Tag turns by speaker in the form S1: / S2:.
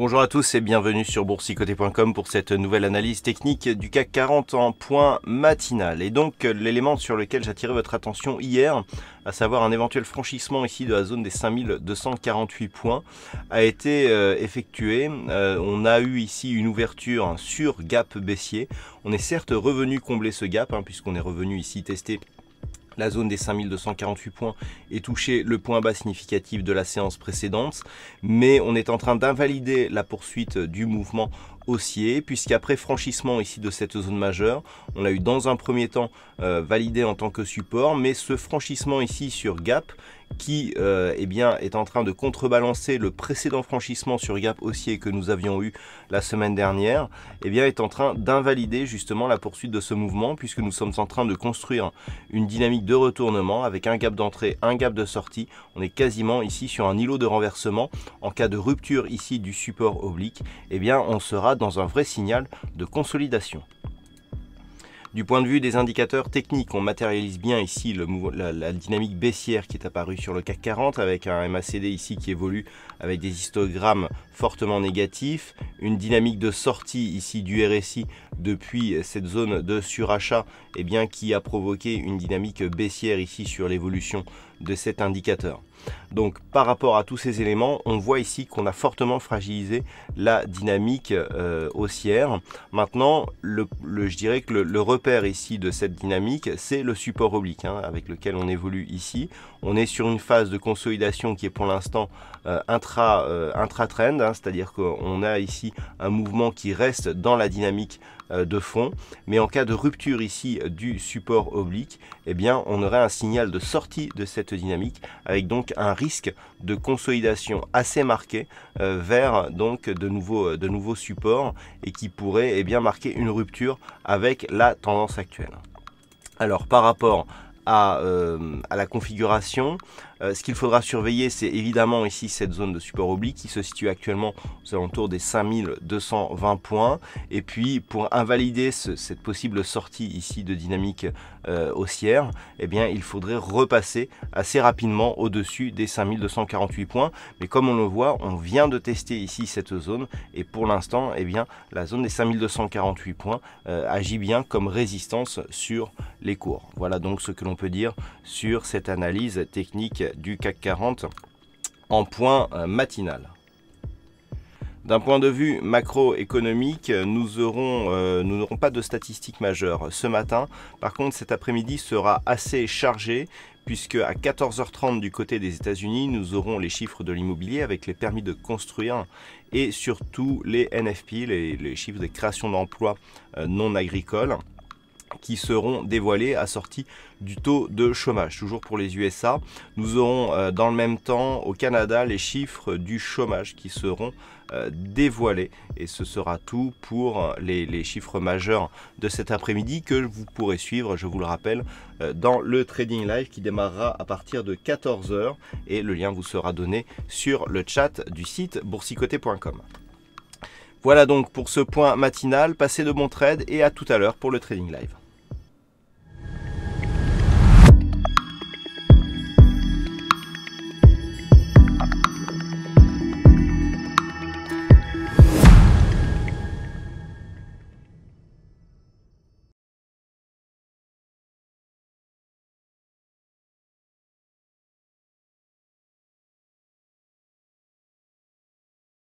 S1: Bonjour à tous et bienvenue sur boursicoté.com pour cette nouvelle analyse technique du CAC 40 en point matinal. Et donc l'élément sur lequel j'attirais votre attention hier, à savoir un éventuel franchissement ici de la zone des 5248 points, a été euh, effectué. Euh, on a eu ici une ouverture sur gap baissier. On est certes revenu combler ce gap, hein, puisqu'on est revenu ici tester la zone des 5248 points est touchée le point bas significatif de la séance précédente, mais on est en train d'invalider la poursuite du mouvement haussier, puisqu'après franchissement ici de cette zone majeure, on l'a eu dans un premier temps euh, validé en tant que support, mais ce franchissement ici sur gap qui euh, eh bien, est en train de contrebalancer le précédent franchissement sur gap haussier que nous avions eu la semaine dernière, eh bien, est en train d'invalider justement la poursuite de ce mouvement puisque nous sommes en train de construire une dynamique de retournement avec un gap d'entrée, un gap de sortie. On est quasiment ici sur un îlot de renversement. En cas de rupture ici du support oblique, eh bien, on sera dans un vrai signal de consolidation. Du point de vue des indicateurs techniques, on matérialise bien ici la, dynamique baissière qui est apparue sur le CAC 40 avec un MACD ici qui évolue avec des histogrammes fortement négatifs, une dynamique de sortie ici du RSI depuis cette zone de surachat eh bien, qui a provoqué une dynamique baissière ici sur l'évolution de cet indicateur. Donc par rapport à tous ces éléments, on voit ici qu'on a fortement fragilisé la dynamique euh, haussière. Maintenant, le, je dirais que le, repère ici de cette dynamique, c'est le support oblique hein, avec lequel on évolue ici. On est sur une phase de consolidation qui est pour l'instant euh, intra, euh, trend hein, c'est-à-dire qu'on a ici un mouvement qui reste dans la dynamique euh, de fond, mais en cas de rupture ici du support oblique, eh bien on aurait un signal de sortie de cette dynamique avec donc un risque de consolidation assez marqué euh, vers donc de nouveaux euh, de nouveaux supports et qui pourrait eh bien marquer une rupture avec la tendance actuelle. Alors par rapport à, à la configuration, euh, ce qu'il faudra surveiller, c'est évidemment ici cette zone de support oblique qui se situe actuellement aux alentours des 5220 points. Et puis pour invalider cette possible sortie ici de dynamique euh, haussière, eh bien il faudrait repasser assez rapidement au-dessus des 5248 points. Mais comme on le voit, on vient de tester ici cette zone et pour l'instant, eh bien la zone des 5248 points euh, agit bien comme résistance sur les cours. Voilà donc ce que l'on peut dire sur cette analyse technique du CAC 40 en point euh, matinal. D'un point de vue macroéconomique, euh, nous n'aurons pas de statistiques majeures ce matin. Par contre, cet après-midi sera assez chargé puisque à 14h30 du côté des États-Unis, nous aurons les chiffres de l'immobilier avec les permis de construire et surtout les NFP, les, chiffres de création d'emplois euh, non agricoles qui seront dévoilés sortie du taux de chômage. Toujours pour les USA, nous aurons euh, dans le même temps au Canada les chiffres du chômage qui seront euh, dévoilés. Et ce sera tout pour euh, les, les chiffres majeurs de cet après-midi que vous pourrez suivre, je vous le rappelle, dans le Trading Live qui démarrera à partir de 14h et le lien vous sera donné sur le chat du site boursicoté.com. Voilà donc pour ce point matinal, passez de bons trades et à tout à l'heure pour le Trading Live.